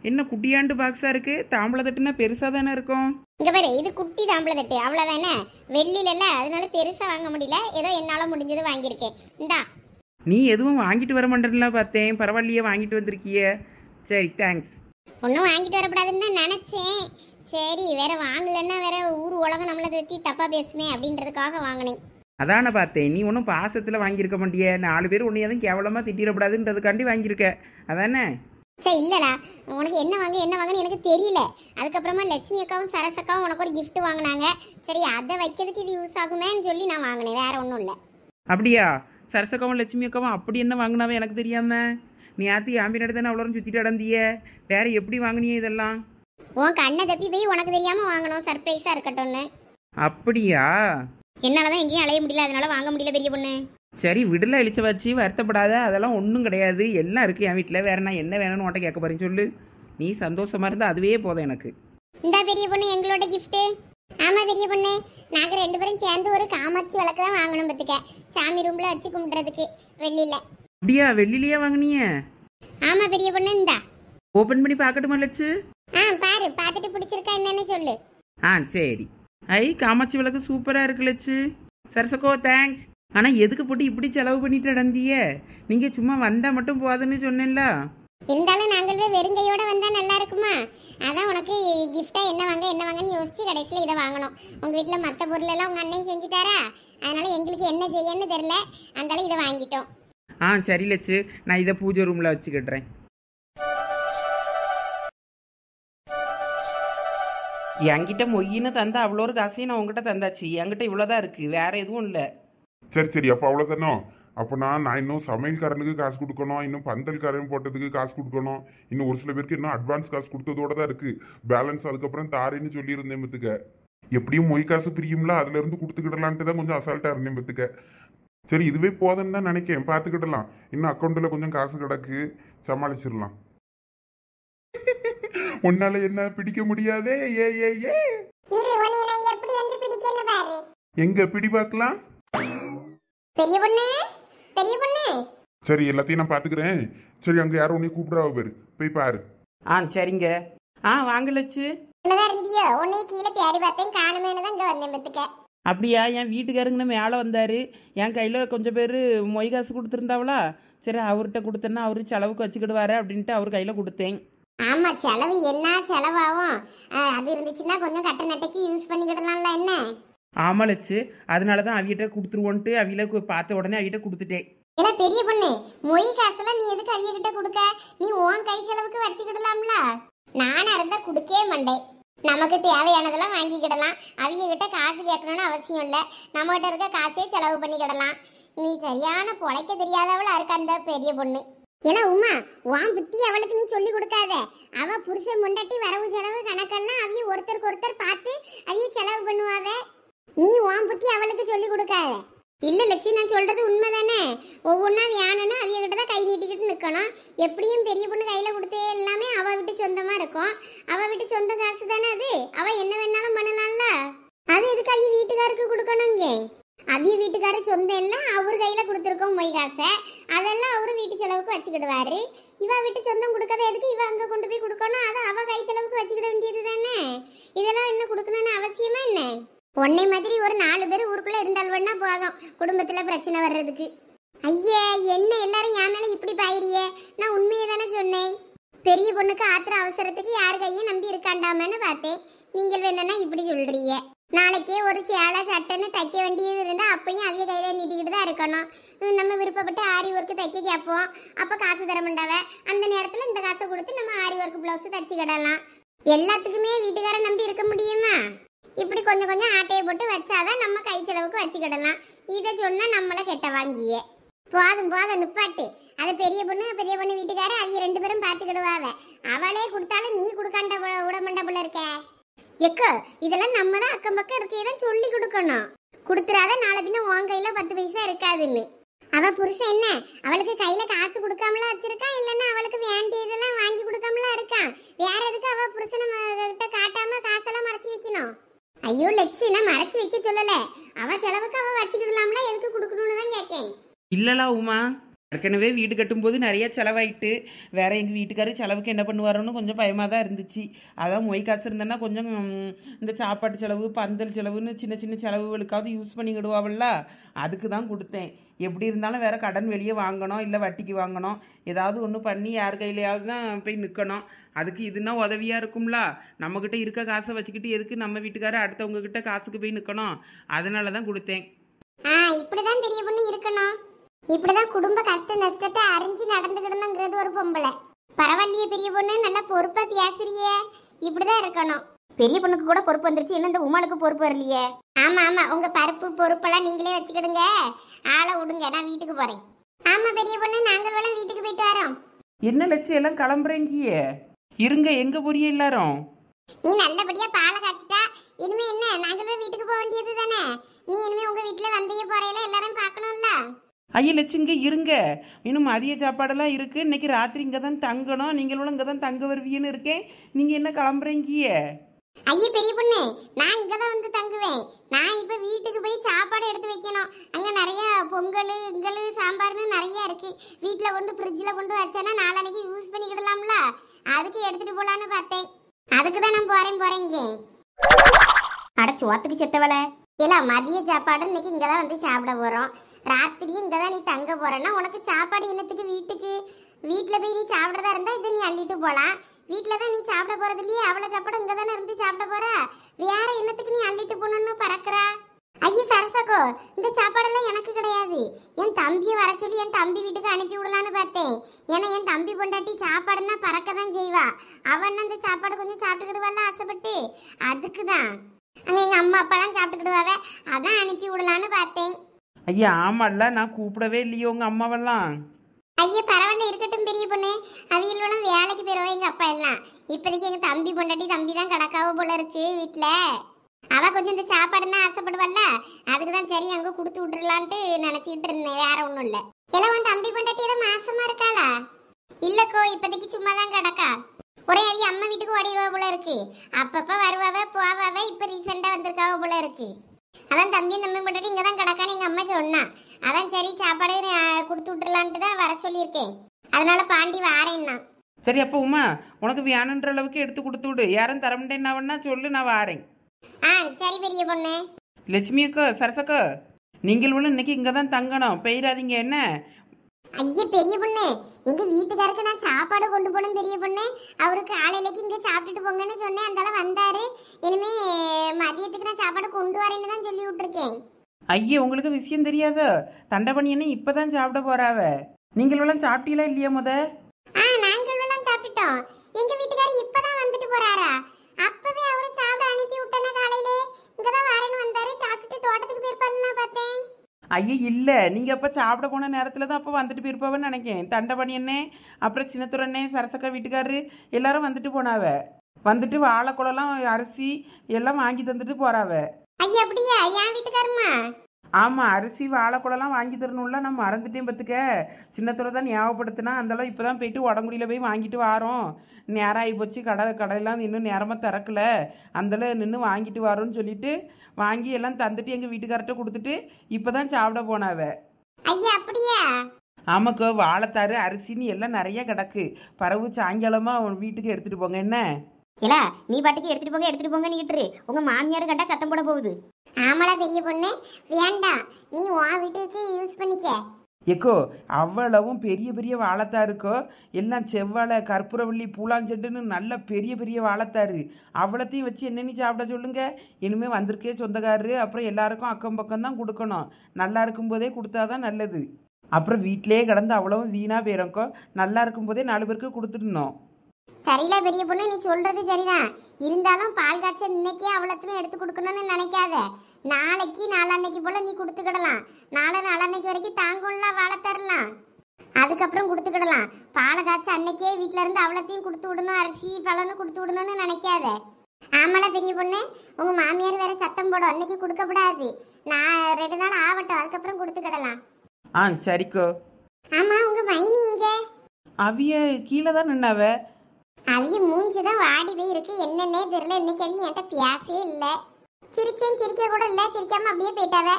என்ன குட்டியாண்டு பாக்ஸா இருக்கு தாம்பூல தட்டுனா பெருசா தானே இருக்கும் இங்கே பாரு இது குட்டி தாம்பளை தட்டு வெள்ளில இல்ல அதனால பெருசாக வாங்க முடியல ஏதோ என்னால் முடிஞ்சது வாங்கியிருக்கேன் இந்தா நீ எதுவும் வாங்கிட்டு வர மாட்டேன்ல பார்த்தேன் பரவாயில்லையே வாங்கிட்டு வந்திருக்கிய சரி தேங்க்ஸ் ஒன்றும் வாங்கிட்டு வரக்கூடாதுன்னு தான் நினச்சேன் சரி வேற வாங்கலன்னா வேற ஊர் உலகம் நம்மளை பற்றி தப்பா பேசுமே அப்படின்றதுக்காக வாங்கினேன் அதான பார்த்தேன் நீ ஒன்றும் பாசத்தில் வாங்கியிருக்க மாட்டியே நாலு பேர் உன்னை எதுவும் கேவலமாக திட்டிடக்கூடாதுன்றதுக்காண்டி வாங்கியிருக்க அதானே சரி இல்லைடா உனக்கு என்ன வாங்க என்ன வாங்கன்னு எனக்கு தெரியல அதுக்கப்புறமா லட்சுமி அக்காவும் சரஸ் அக்காவும் உனக்கு ஒரு கிஃப்ட் வாங்கினாங்க சரி அதை வைக்கிறதுக்கு இது யூஸ் ஆகுமேன்னு சொல்லி நான் வாங்கினேன் வேற ஒன்றும் இல்லை அப்படியா அக்காவும் லட்சுமி அக்காவும் அப்படி என்ன வாங்கினாவே எனக்கு தெரியாம நீ ஆத்தி ஆம்பி தானே அவ்வளோ சுற்றிட்டு அடந்திய வேற எப்படி வாங்கினியே இதெல்லாம் உன் கண்ணை தப்பி போய் உனக்கு தெரியாமல் வாங்கணும் சர்ப்ரைஸாக இருக்கட்டும்னு அப்படியா என்னால் தான் எங்கேயும் அலைய முடியல அதனால வாங்க முடியல பெரிய பொண்ணு சரி விடலை அழிச்ச வச்சு வருத்தப்படாத அதெல்லாம் ஒன்றும் கிடையாது எல்லாம் இருக்குது என் வீட்டில் வேற நான் என்ன வேணும்னு உன்ட்ட கேட்க போறேன்னு சொல்லு நீ சந்தோஷமா இருந்தால் அதுவே போதும் எனக்கு இந்த பெரிய பொண்ணு எங்களோட கிஃப்ட்டு ஆமா பெரிய பொண்ணு நாங்க ரெண்டு பேரும் சேர்ந்து ஒரு காமாட்சி விளக்கு தான் வாங்கணும் பத்துக்க சாமி ரூம்ல வச்சு கும்பிடுறதுக்கு வெள்ளியில அப்படியா வெள்ளிலேயே வாங்குனிய ஆமா பெரிய பொண்ணு இந்தா ஓபன் பண்ணி பார்க்கட்டுமா லட்சு ஆ பாரு பார்த்துட்டு பிடிச்சிருக்கா என்னன்னு சொல்லு ஆ சரி ஐ காமாட்சி விளக்கு சூப்பரா இருக்கு லட்சு சரசகோ தேங்க்ஸ் ஆனால் எதுக்கு போட்டு இப்படி செலவு பண்ணிட்டு நடந்தீய நீங்கள் சும்மா வந்தால் மட்டும் போதுன்னு சொன்னேன்ல இருந்தாலும் நாங்கள் வெறுங்கையோட வந்தா நல்லா இருக்குமா அதான் உனக்கு கிஃப்டா என்ன வாங்க என்ன வாங்கன்னு யோசிச்சு கடைசியில் இதை வாங்கணும் உங்கள் வீட்டில் மற்ற பொருள் எல்லாம் உங்க அண்ணன் செஞ்சுட்டாரா அதனால எங்களுக்கு என்ன செய்யன்னு தெரில அதனால இதை வாங்கிட்டோம் ஆ சரி லட்சு நான் இதை பூஜை ரூமில் வச்சுக்கிட்டுறேன் என்கிட்ட மொய்யின்னு தந்தா அவ்வளோ ஒரு காசையும் நான் உங்ககிட்ட தந்தாச்சு என்கிட்ட இவ்வளோதான் இருக்குது வேற எதுவும் இல்லை சரி சரி அப்போ அவ்வளோதானோ அப்போ நான் இன்னும் சமையல்காரனுக்கு காசு கொடுக்கணும் இன்னும் பந்தல்காரன் போட்டதுக்கு காசு கொடுக்கணும் இன்னும் ஒரு சில பேருக்கு இன்னும் அட்வான்ஸ் காசு கொடுத்ததோட தான் இருக்குது பேலன்ஸ் அதுக்கப்புறம் தாரேன்னு சொல்லியிருந்தேன் பத்துக்க எப்படியும் மொய் காசு பிரியும்ல அதுலேருந்து கொடுத்துக்கிடலான்ட்டு தான் கொஞ்சம் அசால்ட்டாக இருந்தேன் பத்துக்க சரி இதுவே போதும்னு தான் நினைக்கேன் பார்த்துக்கிடலாம் இன்னும் அக்கௌண்ட்டில் கொஞ்சம் காசு கிடக்கு சமாளிச்சிடலாம் உன்னால என்ன பிடிக்க முடியாதே ஏ ஏ ஏ எங்க பிடி பார்க்கலாம் பெரிய பொண்ணு பெரிய பொண்ணு சரி எல்லாத்தையும் நான் பாத்துக்கிறேன் சரி அங்க யாரும் உன்னை கூப்பிடுறா பாரு போய் பாரு ஆ சரிங்க ஆ வாங்க லட்சு என்னதான் இருந்தியோ உன்னை கீழே தேடி பார்த்தேன் காணுமேனு தான் இங்க வந்தேன் பத்துக்க அப்படியா என் வீட்டுக்காரங்கன்னு மேலே வந்தார் என் கையில் கொஞ்சம் பேர் மொய் காசு கொடுத்துருந்தாவளா சரி அவர்கிட்ட கொடுத்தேன்னா அவர் செலவுக்கு வச்சுக்கிடுவாரு அப்படின்ட்டு அவர் கையில் கொடுத்தேன் ஆமா செலவு என்ன செலவாகும் அது இருந்துச்சுன்னா கொஞ்சம் கட்ட நட்டைக்கு யூஸ் பண்ணிக்கிடலாம்ல என்ன ஆமலச்சு அதனால தான் அவியிட்ட கொடுத்துருவோன்ட்டு அவியில பார்த்த உடனே அவியிட்ட கொடுத்துட்டேன் ஏன்னா பெரிய பொண்ணு மொழி காசெல்லாம் நீ எதுக்கு அவிய கிட்ட கொடுக்க நீ உன் கை செலவுக்கு வச்சுக்கிடலாம்ல நானா இருந்தா கொடுக்கவே மாட்டேன் நமக்கு தேவையானதெல்லாம் வாங்கிக்கிடலாம் அவங்க கிட்ட காசு கேட்கணும்னு அவசியம் இல்லை நம்மகிட்ட இருக்க காசே செலவு பண்ணிக்கிடலாம் நீ சரியான பொழைக்க தெரியாதவளா இருக்க அந்த பெரிய பொண்ணு ஏன்னா உமா உன் புத்தி அவளுக்கு நீ சொல்லி கொடுக்காத அவ புருஷன் முண்டட்டி வரவு செலவு கணக்கெல்லாம் அவிய ஒருத்தருக்கு ஒருத்தர் பார்த்து அவிய செலவு பண்ணுவாவே நீ உன் பத்தி அவளுக்கு சொல்லி கொடுக்காத இல்ல லட்சி நான் சொல்றது உண்மைதானே ஒவ்வொன்றா வியானனா அவிய கிட்ட தான் கை நீட்டிக்கிட்டு நிக்கணும் எப்படியும் பெரிய பொண்ணு கையில கொடுத்தே எல்லாமே அவ வீட்டு சொந்தமா இருக்கும் அவ விட்டு சொந்த காசு தானே அது அவ என்ன வேணாலும் பண்ணலாம்ல அது எதுக்கு அவிய வீட்டுக்காருக்கு கொடுக்கணுங்க அவிய வீட்டுக்காரர் சொந்தம் எல்லாம் அவர் கையில கொடுத்துருக்கோம் மொய் காசை அதெல்லாம் அவரு வீட்டு செலவுக்கு வச்சுக்கிடுவாரு இவ விட்டு சொந்தம் கொடுக்கறத எதுக்கு இவ அங்க கொண்டு போய் கொடுக்கணும் அதை அவ கை செலவுக்கு வச்சுக்கிட வேண்டியது தானே இதெல்லாம் என்ன கொடுக்கணும்னு அவசியமா என்ன உன்னை மாதிரி ஒரு நாலு பேர் ஊருக்குள்ளே இருந்தால்வன்னா போகும் குடும்பத்தில் பிரச்சனை வர்றதுக்கு ஐயே என்ன எல்லாரும் என் மேலே இப்படி பாயிரியே நான் உண்மையை தானே சொன்னேன் பெரிய பொண்ணுக்கு ஆத்திர அவசரத்துக்கு யார் கையும் நம்பி இருக்காண்டாமன்னு பார்த்தேன் நீங்கள் வேணா இப்படி சொல்கிறீங்க நாளைக்கே ஒரு சேலை சட்டைன்னு தைக்க வேண்டியது இருந்தால் அப்பையும் அவிய கையில நீட்டிக்கிட்டு தான் இருக்கணும் நம்ம விருப்பப்பட்டு ஆரி ஒர்க்கு தைக்க கேட்போம் அப்போ காசு தர முண்டாவ அந்த நேரத்தில் இந்த காசை கொடுத்து நம்ம ஆரி ஒர்க்கு தச்சு கிடலாம் எல்லாத்துக்குமே வீட்டுக்காரன் நம்பி இருக்க முடியுமா இப்படி கொஞ்சம் கொஞ்சம் ஆட்டையை போட்டு வச்சாதான் நம்ம கை செலவுக்கு வச்சுக்கிடலாம் இதை சொன்னால் நம்மளை கெட்ட வாங்கிய போதும் போதும் நிப்பாட்டு அது பெரிய பொண்ணு பெரிய பொண்ணு வீட்டுக்காரர் அவங்க ரெண்டு பேரும் பார்த்துக்கிடுவாவ அவளே கொடுத்தாலும் நீ கொடுக்காண்ட உடமண்டபுல இருக்க எக்கோ இதெல்லாம் நம்ம தான் அக்கம் பக்கம் இருக்கையதான் சொல்லி கொடுக்கணும் கொடுத்துறாத நாளை பின்ன உன் கையில் பத்து பைசா இருக்காதுன்னு அவ புருஷன் என்ன அவளுக்கு கையில காசு கொடுக்காமலா வச்சிருக்கா இல்லன்னா அவளுக்கு வேண்டியதெல்லாம் வாங்கி கொடுக்காமலா இருக்கான் வேற எதுக்கு அவ புருஷனை கிட்ட காட்டாம காசெல்லாம் மறைச்சு வைக்கணும் ஐயோ லட்சி நான் மறைச்சு வைக்க சொல்லல அவ செலவுக்கு அவ வச்சுக்கிடலாம்ல எதுக்கு கொடுக்கணும்னு தான் கேட்கேன் இல்லலா உமா ஏற்கனவே வீடு கட்டும்போது நிறையா செலவாயிட்டு வேறு எங்கள் வீட்டுக்காரர் செலவுக்கு என்ன பண்ணுவாரோன்னு கொஞ்சம் பயமாக தான் இருந்துச்சு அதான் மொய் காசு இருந்தேன்னா கொஞ்சம் இந்த சாப்பாட்டு செலவு பந்தல் செலவுன்னு சின்ன சின்ன செலவுகளுக்காவது யூஸ் பண்ணிக்கிடுவாவில்ல அதுக்கு தான் கொடுத்தேன் எப்படி இருந்தாலும் வேறு கடன் வெளியே வாங்கணும் இல்லை வட்டிக்கு வாங்கணும் ஏதாவது ஒன்று பண்ணி யார் கையிலையாவது தான் போய் நிற்கணும் அதுக்கு இதுனா உதவியாக இருக்கும்ல நம்மக்கிட்ட இருக்க காசை வச்சுக்கிட்டு எதுக்கு நம்ம வீட்டுக்காரர் அடுத்தவங்கக்கிட்ட காசுக்கு போய் நிற்கணும் அதனால தான் கொடுத்தேன் இப்படி தான் பெரிய பொண்ணு இருக்கணும் இப்படிதான் குடும்ப கஷ்ட நஷ்டத்தை அறிஞ்சு நடந்துக்கிடணுங்கிறது ஒரு பொம்பளை பரவாயில்லைய பெரிய பொண்ணு நல்லா பொறுப்பா பேசுறியே இப்படிதான் இருக்கணும் பெரிய பொண்ணுக்கு கூட பொறுப்பு வந்துருச்சு என்ன இந்த உமாளுக்கு பொறுப்பு வரலையே ஆமா ஆமா உங்க பருப்பு பொறுப்பெல்லாம் நீங்களே வச்சுக்கிடுங்க ஆளை விடுங்க நான் வீட்டுக்கு போறேன் ஆமா பெரிய பொண்ணு நாங்கள் வேலை வீட்டுக்கு போயிட்டு வரோம் என்ன லட்சியம் எல்லாம் கிளம்புறேங்கியே இருங்க எங்க புரிய எல்லாரும் நீ நல்லபடியா பாலை காய்ச்சிட்டா இனிமே என்ன நாங்கள் போய் வீட்டுக்கு போக வேண்டியது தானே நீ இனிமே உங்க வீட்டுல வந்தீங்க போறையில எல்லாரும் பார்க்கணும்ல ஐயா லட்சுங்க இருங்க இன்னும் மதிய சாப்பாடெல்லாம் இருக்குது இன்றைக்கி ராத்திரி இங்கே தான் தங்கணும் நீங்களும் இங்கே தான் தங்க வருவீன்னு இருக்கேன் நீங்கள் என்ன கிளம்புறீங்கிய ஐயா பெரிய பொண்ணு நான் இங்கே தான் வந்து தங்குவேன் நான் இப்போ வீட்டுக்கு போய் சாப்பாடு எடுத்து வைக்கணும் அங்கே நிறைய பொங்கல் இங்கல் சாம்பார்னு நிறைய இருக்குது வீட்டில் கொண்டு ஃப்ரிட்ஜில் கொண்டு வச்சேன்னா நாளன்னைக்கு யூஸ் பண்ணிக்கிடலாம்ல அதுக்கு எடுத்துகிட்டு போகலான்னு பார்த்தேன் அதுக்கு தான் நான் போகிறேன் போகிறேங்க அடைச்சி ஓத்துக்கு செத்தவளை ஏன்னா மதிய சாப்பாடு இன்னைக்கு இங்கே தான் வந்து சாப்பிட போகிறோம் ராத்திரியும் இங்கே தான் நீ தங்க போகிறேன்னா உனக்கு சாப்பாடு என்னத்துக்கு வீட்டுக்கு வீட்டில் போய் நீ சாப்பிட்றதா இருந்தால் இதை நீ அள்ளிட்டு போகலாம் வீட்டில் தான் நீ சாப்பிட போகிறது இல்லையே அவ்வளோ சாப்பாடு இங்கே தானே இருந்து சாப்பிட போகிற வேற என்னத்துக்கு நீ அள்ளிட்டு போகணுன்னு பறக்கிறா ஐயோ சரசகோ இந்த சாப்பாடெல்லாம் எனக்கு கிடையாது என் தம்பியை வர சொல்லி என் தம்பி வீட்டுக்கு அனுப்பி விடலான்னு பார்த்தேன் ஏன்னா என் தம்பி பொண்டாட்டி சாப்பாடுன்னா பறக்க தான் செய்வா அவன் அந்த சாப்பாடு கொஞ்சம் சாப்பிட்டுக்கிடுவாள்ல ஆசைப்பட்டு அதுக்கு தான் அங்கே எங்கள் அம்மா அப்பாலாம் சாப்பிட்டுக்கிடுவாவ அதான் அனுப்பி விடலான்னு பார்த்தேன் ஐயா ஆமால்ல நான் கூப்பிடவே இல்லையோ உங்க அம்மாவெல்லாம் ஐயா பரவாயில்ல இருக்கட்டும் பெரிய பொண்ணு அவியலோலாம் வேலைக்கு போயிடுவோம் எங்கள் அப்பா எல்லாம் இப்போதைக்கு எங்க தம்பி பொண்டாட்டி தம்பி தான் கிடக்காவ போல இருக்கு வீட்டில் அவள் கொஞ்சம் இந்த சாப்பாடுன்னா ஆசைப்படுவாள்ல அதுக்கு தான் சரி அங்கே கொடுத்து விட்டுறலான்ட்டு நினச்சிக்கிட்டு இருந்தேன் வேற ஒன்றும் இல்லை எல்லாம் உன் தம்பி பொண்டாட்டி ஏதோ மாசமா இருக்காளா இல்லக்கோ இப்போதைக்கு சும்மா தான் கிடக்கா ஒரே அவி அம்மா வீட்டுக்கு ஓடிடுவா போல இருக்கு அப்பப்போ வருவாவ போவாவ இப்போ ரீசெண்டாக வந்திருக்காவ போல இருக்கு அதான் தம்பியும் தம்பி மட்டும் இங்கே தான் கிடக்கான்னு எங்கள் அம்மா சொன்னா அதான் சரி சாப்பாடு கொடுத்து விட்டுலான்ட்டு தான் வர சொல்லியிருக்கேன் அதனால பாண்டி வாரேன்னா சரி அப்போ உமா உனக்கு வேணுன்ற அளவுக்கு எடுத்து கொடுத்து விடு யாரும் தர முடியேன்னா சொல்லு நான் வாரேன் ஆ சரி பெரிய பொண்ணு லட்சுமி அக்கா சரசக்கா நீங்கள் உள்ள இன்னைக்கு இங்கே தான் தங்கணும் பெயிராதீங்க என்ன ஐய பெரிய பொண்ணு எங்க வீட்டுக்காரருக்கு நான் சாப்பாடு கொண்டு போனேன் பெரிய பொண்ணு அவருக்கு காலையிலக்கு இங்க சாப்பிட்டுட்டு போங்கன்னு சொன்னேன் அந்தால வந்தாரு இனிமே மதியத்துக்கு நான் சாப்பாடு கொண்டு வரேன்னு தான் சொல்லி விட்டுருக்கேன் ஐயே உங்களுக்கு விஷயம் தெரியாதோ என்ன இப்பதான் சாப்பிட போறாவ எல்லாம் சாப்பிட்டீங்களா இல்லையா முத ஆ எல்லாம் சாப்பிட்டோம் எங்க வீட்டுக்காரர் இப்பதான் வந்துட்டு போறாரா அப்பவே அவரு சாப்பிட அனுப்பி விட்டேன்னா காலையிலே இங்கதான் வரேன்னு வந்தாரு சாப்பிட்டுட்டு தோட்டத்துக்கு போய் பண்ணலாம் பார்த்தேன் ஐயோ இல்லை நீங்கள் அப்போ சாப்பிட போன நேரத்தில் தான் அப்போ வந்துட்டு போயிருப்பாவன்னு நினைக்கேன் தண்டபணி அண்ணே அப்புறம் சின்னத்துறண்ணே சரசக்கா வீட்டுக்காரரு எல்லாரும் வந்துட்டு போனாவ வந்துட்டு வாழைக்குளம்லாம் அரிசி எல்லாம் வாங்கி தந்துட்டு போறாவ ஐயா அப்படியா என் வீட்டுக்காரம்மா ஆமாம் அரிசி வாழைக்குளம்லாம் வாங்கி தரணும்ல நான் மறந்துட்டேன் பார்த்துக்க சின்னத்துறை தான் ஞாபகப்படுத்தினா அந்தளவு இப்போ தான் போயிட்டு உடம்புடியில் போய் வாங்கிட்டு வாரோம் நேரம் ஆகி போச்சு கடை கடையெல்லாம் இன்னும் நேரமாக திறக்கல அந்தளவு நின்று வாங்கிட்டு வரோன்னு சொல்லிட்டு வாங்கி எல்லாம் தந்துட்டு எங்க வீட்டுக்கார்ட்ட கொடுத்துட்டு இப்பதான் சாப்பிட போனாவ ஐயா அப்படியா ஆமாக்கோ வாழைத்தாறு அரிசின்னு எல்லாம் நிறைய கிடக்கு பறவு சாயங்காலமா உன் வீட்டுக்கு எடுத்துட்டு போங்க என்ன இல்ல நீ பாட்டுக்கு எடுத்துட்டு போங்க எடுத்துட்டு போங்க நீக்கிட்டு உங்க மாமியார் கண்டா சத்தம் போட போகுது ஆமாடா பெரிய பொண்ணு வேண்டாம் நீ வா வீட்டுக்கு யூஸ் பண்ணிக்க ஏக்கோ அவ்வளவும் பெரிய பெரிய வாழத்தா இருக்கோ எல்லாம் செவ்வாழை கற்பூரவள்ளி பூலாஞ்செண்டுன்னு நல்ல பெரிய பெரிய வாழத்தாரு அவ்வளோத்தையும் வச்சு என்னென்னு சாப்பிட சொல்லுங்க இனிமேல் வந்திருக்கே சொந்தக்காரரு அப்புறம் எல்லாருக்கும் அக்கம் பக்கம் தான் கொடுக்கணும் நல்லா இருக்கும்போதே கொடுத்தா தான் நல்லது அப்புறம் வீட்டிலே கிடந்து அவ்வளவும் வீணாக போயிருக்கோ நல்லா இருக்கும்போதே நாலு பேருக்கு கொடுத்துடணும் சரியில பெரிய பொண்ணு நீ சொல்றது சரிதான் இருந்தாலும் பால் காய்ச்சல் இன்னைக்கே அவ்வளோத்துலையும் எடுத்து கொடுக்கணும்னு நினைக்காத நாளைக்கு நாளன்னைக்கு போல நீ கொடுத்துக்கிடலாம் நாளை நாளன்னைக்கு வரைக்கும் தாங்கும்ல வாழ தரலாம் அதுக்கப்புறம் கொடுத்துக்கிடலாம் பாலை காய்ச்சல் அன்னைக்கே வீட்டில இருந்து அவ்வளோத்தையும் கொடுத்து விடணும் அரிசி பழனு கொடுத்து விடணும்னு நினைக்காத ஆமாடா பெரிய பொண்ணு உங்க மாமியார் வேற சத்தம் போடும் அன்னைக்கு கொடுக்கக்கூடாது நான் ரெண்டு நாள் ஆகட்டும் அதுக்கப்புறம் கொடுத்துக்கிடலாம் ஆ சரிக்கோ ஆமா உங்க மைனி இங்கே அவிய கீழே தான் நின்னாவே அவிய மூஞ்சிதான் வாடி போய் இருக்கு என்னன்னே தெரியல இன்னைக்கு அவிய என்கிட்ட பியாசே இல்லை சிரிச்சேன் சிரிக்க கூட இல்லை சிரிக்காம அப்படியே போயிட்டாவ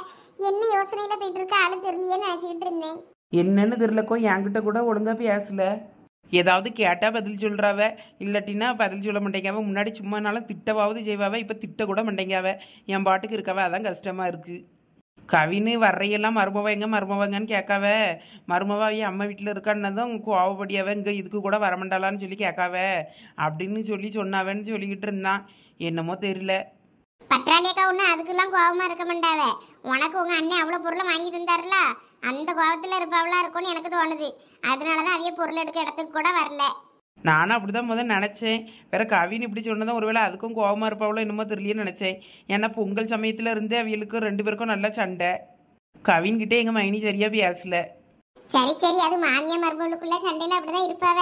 என்ன யோசனையில போயிட்டு இருக்க ஆளு தெரியலையேன்னு நினைச்சுக்கிட்டு இருந்தேன் என்னன்னு தெரியலக்கோ என்கிட்ட கூட ஒழுங்கா பேசல ஏதாவது கேட்டா பதில் சொல்றாவ இல்லாட்டினா பதில் சொல்ல மாட்டேங்காவ முன்னாடி சும்மானாலும் திட்டவாவது செய்வாவ இப்ப திட்ட கூட மாட்டேங்காவ என் பாட்டுக்கு இருக்காவ அதான் கஷ்டமா இருக்கு கவின்னு வரையெல்லாம் மருமவ எங்க மருமவங்கன்னு கேட்காவ மருமவா அம்மா வீட்டில் இருக்கான்னதும் கோவப்படியாவே இங்கே இதுக்கு கூட வரமாண்டாளான்னு சொல்லி கேட்காவ அப்படின்னு சொல்லி சொன்னாவன்னு சொல்லிக்கிட்டு இருந்தான் என்னமோ தெரியல பற்றாளியக்கா ஒன்று அதுக்கெல்லாம் கோபமாக இருக்க மாட்டாவ உனக்கு உங்கள் அண்ணன் அவ்வளோ பொருளை வாங்கி தந்தாருல அந்த கோபத்தில் இருப்பவளாக இருக்கும்னு எனக்கு தோணுது அதனால தான் அவைய பொருள் எடுக்க இடத்துக்கு கூட வரல நானும் அப்படி தான் முதல் நினச்சேன் வேற கவின் இப்படி சொன்னதான் ஒருவேளை அதுக்கும் கோபமாக இருப்பாவளோ என்னமோ தெரியலன்னு நினச்சேன் ஏன்னா பொங்கல் சமயத்தில் இருந்தே அவளுக்கும் ரெண்டு பேருக்கும் நல்லா சண்டை கவின் கிட்டே எங்கள் மைனி சரியாக பேசல சரி சரி அது மாமியா மருமகளுக்குள்ள சண்டையில அப்படிதான் இருப்பாவ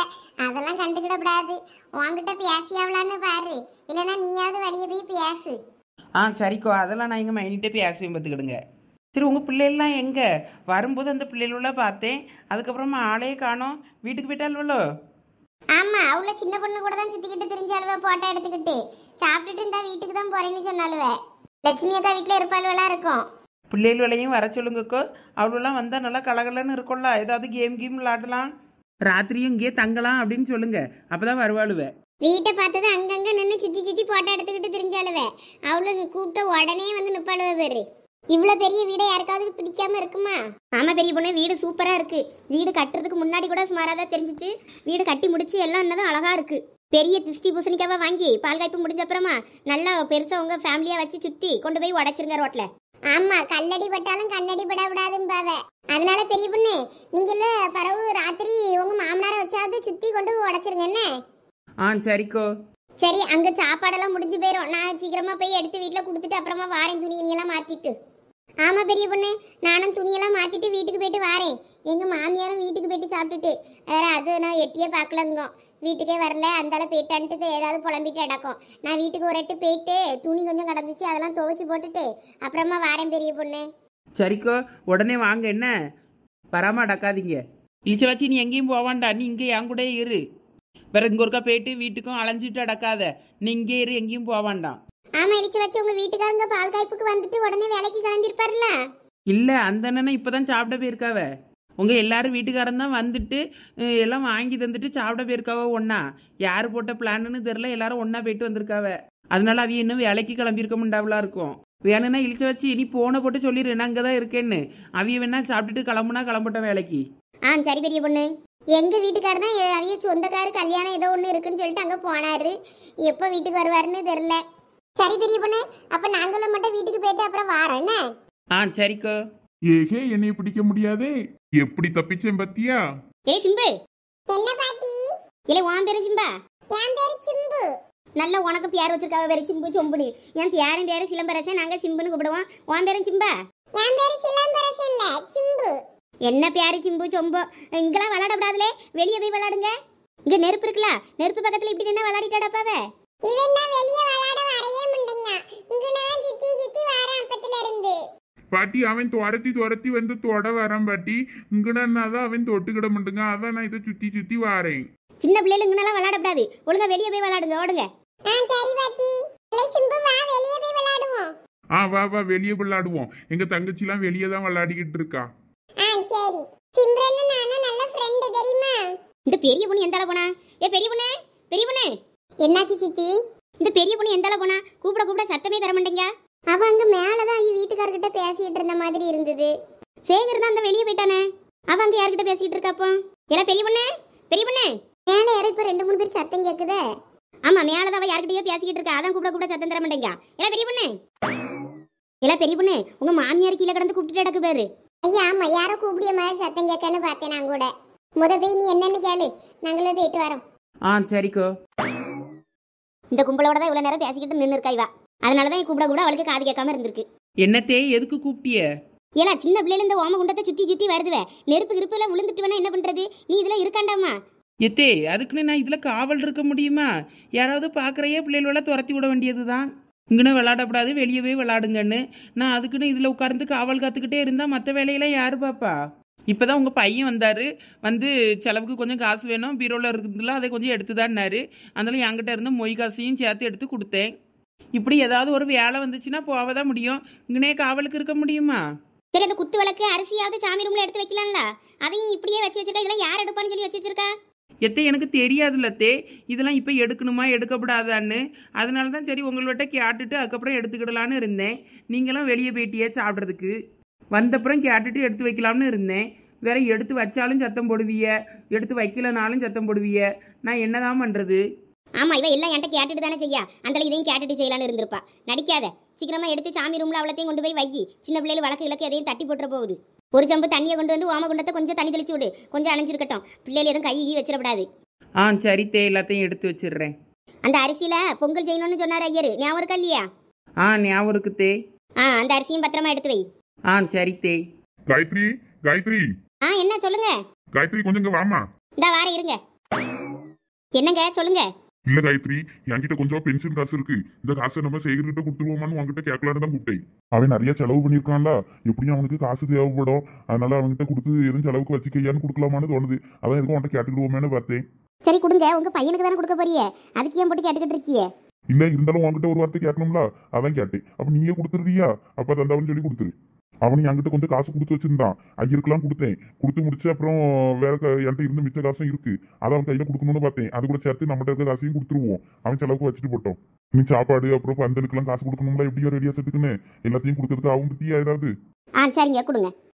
அதெல்லாம் கண்டுக்கிடப்படாது உன்கிட்ட பேசியாவலான்னு பாரு இல்லைன்னா நீயாவது வழியை போய் பேசு ஆ சரிக்கோ அதெல்லாம் நான் எங்கள் மைனிகிட்டே பேசுவேன் பார்த்துக்கிடுங்க சரி உங்கள் பிள்ளைகள்லாம் எங்கே வரும்போது அந்த பிள்ளைகளெல்லாம் பார்த்தேன் அதுக்கப்புறமா ஆளையே காணோம் வீட்டுக்கு போயிட்டாலும் ஆமா அவள சின்ன பொண்ணு கூட தான் சுத்திக்கிட்டு தெரிஞ்ச அளவை போட்டோ எடுத்துக்கிட்டு சாப்பிட்டுட்டு இந்த வீட்டுக்கு தான் போறேன்னு சொன்னாலுவ லட்சுமி அக்கா வீட்டுல இருப்பாளுவெல்லாம் இருக்கும் வேலையும் வர சொல்லுங்கக்கோ அவளுலாம் வந்தா நல்லா கலகலன்னு இருக்கும்ல ஏதாவது கேம் கேம் விளாடலாம் ராத்திரியும் இங்கே தங்கலாம் அப்படின்னு சொல்லுங்க அப்பதான் வருவாளுவே வீட்டை பார்த்தது அங்கங்க நின்று சுத்தி சுத்தி போட்டோ எடுத்துக்கிட்டு தெரிஞ்சாளுவே அவளுக்கு கூப்பிட்ட உடனே வந்து நிப்பாளுவே பேரு இவ்வளவு பெரிய வீடை யாருக்காவது பிடிக்காம இருக்குமா ஆமா பெரிய பொண்ணு வீடு சூப்பரா இருக்கு வீடு கட்டுறதுக்கு முன்னாடி கூட சுமாராக தான் தெரிஞ்சிச்சு வீடு கட்டி முடிச்சு எல்லாம் என்னதும் அழகா இருக்கு பெரிய திஷ்டி பூசணிக்காவை வாங்கி பால் காய்ப்பு முடிஞ்ச அப்புறமா நல்லா பெருசா உங்க ஃபேமிலியா வச்சு சுத்தி கொண்டு போய் உடைச்சிருங்க ரோட்ல ஆமா கல்லடி பட்டாலும் கண்ணடி பட பாவ அதனால பெரிய பொண்ணு நீங்களும் பரவு ராத்திரி உங்க மாமனார வச்சாவது சுத்தி கொண்டு உடைச்சிருங்க என்ன ஆ சரிக்கோ சரி அங்க சாப்பாடெல்லாம் முடிஞ்சு போயிடும் நான் சீக்கிரமா போய் எடுத்து வீட்டுல கொடுத்துட்டு அப்புறமா வாரின் துணி எல்லாம் மாத்திட்டு ஆமா பெரிய பொண்ணு நானும் துணியெல்லாம் மாத்திட்டு வீட்டுக்கு போயிட்டு வாரேன் எங்க மாமியாரும் வீட்டுக்கு போயிட்டு சாப்பிட்டுட்டு வேற அது நான் எட்டியே பார்க்கலங்கோ வீட்டுக்கே வரல அந்தால போயிட்டான்ட்டு ஏதாவது புலம்பிட்டு அடக்கும் நான் வீட்டுக்கு ஒரு எட்டு போயிட்டு துணி கொஞ்சம் கிடந்துச்சு அதெல்லாம் துவைச்சு போட்டுட்டு அப்புறமா வாரேன் பெரிய பொண்ணு சரிக்கோ உடனே வாங்க என்ன வராம அடக்காதீங்க இழிச்சவாச்சி நீ எங்கேயும் போவான்டா நீ இங்கே என் கூட இரு வேற இங்க ஒருக்கா போயிட்டு வீட்டுக்கும் அலைஞ்சிட்டு அடக்காத நீ இங்கே இரு எங்கேயும் போவான்டான் ஆமா இழிச்சு வச்சு உங்க வீட்டுக்காரங்க பால் காய்ப்புக்கு வந்துட்டு உடனே வேலைக்கு கிளம்பியிருப்பார்ல இல்ல அந்த அண்ணனை இப்பதான் சாப்பிட போயிருக்காவ உங்க எல்லாரும் வீட்டுக்காரன் தான் வந்துட்டு எல்லாம் வாங்கி தந்துட்டு சாப்பிட போயிருக்காவ ஒன்னா யார் போட்ட பிளான்னு தெரியல எல்லாரும் ஒண்ணா போயிட்டு வந்திருக்காவ அதனால அவ இன்னும் வேலைக்கு கிளம்பியிருக்க முண்டாவலா இருக்கும் வேணும்னா இழிச்ச வச்சு இனி போனை போட்டு சொல்லிடு நான் அங்கதான் இருக்கேன்னு அவிய வேணா சாப்பிட்டுட்டு கிளம்புனா கிளம்பட்டோம் வேலைக்கு ஆ சரி பெரிய பொண்ணு எங்க வீட்டுக்காரர் தான் அவிய சொந்தக்காரு கல்யாணம் ஏதோ ஒன்று இருக்குன்னு சொல்லிட்டு அங்க போனாரு எப்போ வீட்டுக்கு வருவாருன்னு தெரியல சரி பெரிய பொண்ணு அப்ப நாங்களும் மட்டும் வீட்டுக்கு போயிட்டு அப்புறம் வாரோம் என்ன ஆ சரிக்கோ ஏகே என்னை பிடிக்க முடியாது எப்படி தப்பிச்சேன் பத்தியா ஏய் சிம்பு என்ன பாட்டி இல்ல உன் பேரு சிம்பா என் பேரு சிம்பு நல்ல உனக்கு பேர் வச்சிருக்காவ பேரு சிம்பு சொம்புடி என் பேரன் பேரு சிலம்பரசன் நாங்க சிம்புன்னு கூப்பிடுவோம் உன் பேரும் சிம்பா என் பேரு சிலம்பரசன் இல்ல சிம்பு என்ன பேரு சிம்பு சொம்பு இங்கெல்லாம் கூடாதுலே வெளியே போய் விளையாடுங்க இங்க நெருப்பு இருக்குல்ல நெருப்பு பக்கத்துல இப்படி நின்னா விளையாடிட்டாடாப்பாவே இவன் தான் வெளியே விளையாட பாட்டி அவன் துரத்தி துரத்தி வந்து தொட வரான் பாட்டி இங்கனன்னாதான் அவன் தொட்டுக்கிட மாட்டுங்க அதான் நான் இதை சுத்தி சுத்தி வாரேன் சின்ன பிள்ளைல இங்கனெல்லாம் விளையாடக்கூடாது ஒழுங்கா வெளியே போய் விளையாடுங்க ஓடுங்க ஆ சரி பாட்டி சிம்பு வா போய் விளையாடுவோம் ஆ வா வா வெளியே விளையாடுவோம் எங்க தங்கச்சிலாம் வெளியே தான் விளையாடிக்கிட்டு இருக்கா ஆ சரி சிம்ரன் நானும் நல்ல ஃப்ரெண்டு தெரியுமா இந்த பெரிய பொண்ணு எந்தால போனா ஏ பெரிய பொண்ணு பெரிய பொண்ணு என்னாச்சு சித்தி இந்த பெரிய பொண்ணு எந்தால போனா கூப்பிட கூப்பிட சத்தமே தர மாட்டேங்க அவ அங்க மேலதான் அவங்க வீட்டுக்காரர்கிட்ட பேசிட்டு இருந்த மாதிரி இருந்தது சேகர் தான் அந்த வெளியே போயிட்டானே அவ அங்க யார்கிட்ட பேசிட்டு இருக்கா அப்போ ஏன்னா பெரிய பொண்ணு பெரிய பொண்ணு மேல யாரோ இப்ப ரெண்டு மூணு பேர் சத்தம் கேக்குதே ஆமா மேலதான் அவ யார்கிட்டயோ பேசிக்கிட்டு இருக்கா அதான் கூப்பிட கூப்பிட சத்தம் தர மாட்டேங்க ஏன்னா பெரிய பொண்ணு ஏன்னா பெரிய பொண்ணு உங்க மாமியார் கீழே கடந்து கூப்பிட்டு கிடக்கு பாரு ஐயா ஆமா யாரோ கூப்பிடிய மாதிரி சத்தம் கேட்கன்னு பார்த்தேன் நான் கூட முத போய் நீ என்னன்னு கேளு நாங்களும் போயிட்டு வரோம் ஆ சரிக்கோ இந்த கும்பலோட தான் இவ்வளவு நேரம் பேசிக்கிட்டு நின்று இருக்கா இவா அதனால தான் கூப்பிட கூட அவளுக்கு காது கேட்காம இருந்திருக்கு என்னத்தே எதுக்கு கூப்பிட்டிய ஏலா சின்ன பிள்ளைல இந்த ஓம குண்டத்தை சுத்தி சுத்தி வருதுவே நெருப்பு எல்லாம் விழுந்துட்டு என்ன பண்றது நீ இதுல இருக்காண்டாமா எத்தே அதுக்குன்னு நான் இதில் காவல் இருக்க முடியுமா யாராவது பாக்குறையே பிள்ளைகள துரத்தி விட வேண்டியதுதான் தான் இங்கன்னு விளாடப்படாது வெளியவே விளாடுங்கன்னு நான் அதுக்குன்னு இதில் உட்கார்ந்து காவல் காத்துக்கிட்டே இருந்தால் மற்ற வேலையெல்லாம் யார் பாப்பா இப்போ தான் உங்கள் பையன் வந்தார் வந்து செலவுக்கு கொஞ்சம் காசு வேணும் பீரோவில் இருக்குதுல அதை கொஞ்சம் எடுத்து தான்னாரு அதனால் என்கிட்ட இருந்து மொய் காசையும் சேர்த்து எடுத்து கொடுத்தேன் இப்படி ஏதாவது ஒரு வேலை வந்துச்சுன்னா போக தான் முடியும் இங்கனே காவலுக்கு இருக்க முடியுமா சரி அந்த குத்து விளக்கு அரிசியாவது சாமி ரூம்ல எடுத்து வைக்கலாம்ல அதையும் இப்படியே வச்சு வச்சிருக்கா இதெல்லாம் யார் எடுப்பான்னு சொல்லி வச்சு வச்சிருக்கா எத்தே எனக்கு தெரியாது இல்லத்தே இதெல்லாம் இப்போ எடுக்கணுமா எடுக்கப்படாதான்னு அதனால தான் சரி உங்கள்கிட்ட கேட்டுட்டு அதுக்கப்புறம் எடுத்துக்கிடலான்னு இருந்தேன் நீங்களாம் வெளியே போயிட்டியே சாப்பிட்றதுக்கு வந்தப்புறம் கேட்டுட்டு எடுத்து வைக்கலாம்னு இருந்தேன் வேற எடுத்து வச்சாலும் சத்தம் போடுவிய எடுத்து வைக்கலனாலும் சத்தம் போடுவிய நான் என்னதான் பண்ணுறது ஆமா இவ எல்லாம் என்கிட்ட கேட்டுட்டு தானே செய்யா அந்த இதையும் கேட்டுட்டு செய்யலாம்னு இருந்திருப்பா நடிக்காத சீக்கிரமாக எடுத்து சாமி ரூமில் அவ்வளோத்தையும் கொண்டு போய் வையி சின்ன பிள்ளைகள் வழக்கு விளக்கு எதையும் தட்டி போட்டுற போகுது ஒரு சம்பு தண்ணியை கொண்டு வந்து ஓம குண்டத்தை கொஞ்சம் தண்ணி தெளிச்சு விடு கொஞ்சம் அணைஞ்சிருக்கட்டும் பிள்ளைகள் எதுவும் கை கீ வச்சிடப்படாது ஆ சரி தே எல்லாத்தையும் எடுத்து வச்சிடுறேன் அந்த அரிசியில் பொங்கல் செய்யணும்னு சொன்னார் ஐயர் ஞாபகம் இருக்கா இல்லையா ஆ ஞாபகம் இருக்கு தே ஆ அந்த அரிசியும் பத்திரமா எடுத்து வை ஆ சரி காயத்ரி காயத்ரி ஆ என்ன சொல்லுங்க காயத்ரி கொஞ்சம் இங்க வாமா இந்த வார இருங்க என்னங்க சொல்லுங்க இல்ல காயத்ரி என்கிட்ட கொஞ்சம் பென்ஷன் காசு இருக்கு இந்த காசை நம்ம கிட்ட கொடுத்துருவோமான்னு உங்ககிட்ட கேட்கலான்னு தான் கூப்பிட்டேன் அவன் நிறைய செலவு பண்ணியிருக்கான்ல எப்படியும் அவனுக்கு காசு தேவைப்படும் அதனால அவன்கிட்ட கொடுத்து எதுவும் செலவுக்கு வச்சுக்கையான்னு கொடுக்கலாமான்னு தோணுது அதான் எதுவும் உன்கிட்ட கேட்டுக்கிடுவோமேனு பார்த்தேன் சரி கொடுங்க உங்க பையனுக்கு தானே கொடுக்க போறியே அதுக்கு ஏன் போட்டு கேட்டுக்கிட்டு இருக்கியே இல்ல இருந்தாலும் உன்கிட்ட ஒரு வார்த்தை கேட்கணும்ல அதான் கேட்டேன் அப்ப நீயே கொடுத்துருதியா அப்ப தந்தாவன்னு சொல்லி கொடுத்துரு அவனும் என்கிட்ட கொஞ்சம் காசு கொடுத்து வச்சிருந்தான் ஐயருக்கெல்லாம் கொடுத்தேன் கொடுத்து முடிச்சு அப்புறம் வேற என்கிட்ட இருந்து மிச்ச காசும் இருக்கு அதை அவன் கையில கொடுக்கணும்னு பார்த்தேன் அது கூட சேர்த்து நம்மகிட்ட இருக்க காசையும் கொடுத்துருவோம் அவன் செலவுக்கு வச்சுட்டு போட்டோம் நீ சாப்பாடு அப்புறம் பந்தலுக்குலாம் காசு கொடுக்கணும்ல எப்படியோ ரெடியா சேர்த்துக்கணும் எல்லாத்தையும் கொடுக்கறதுக்கு அவங்க பத்தியா ஏதாவது ஆ சரிங்க கொடுங்க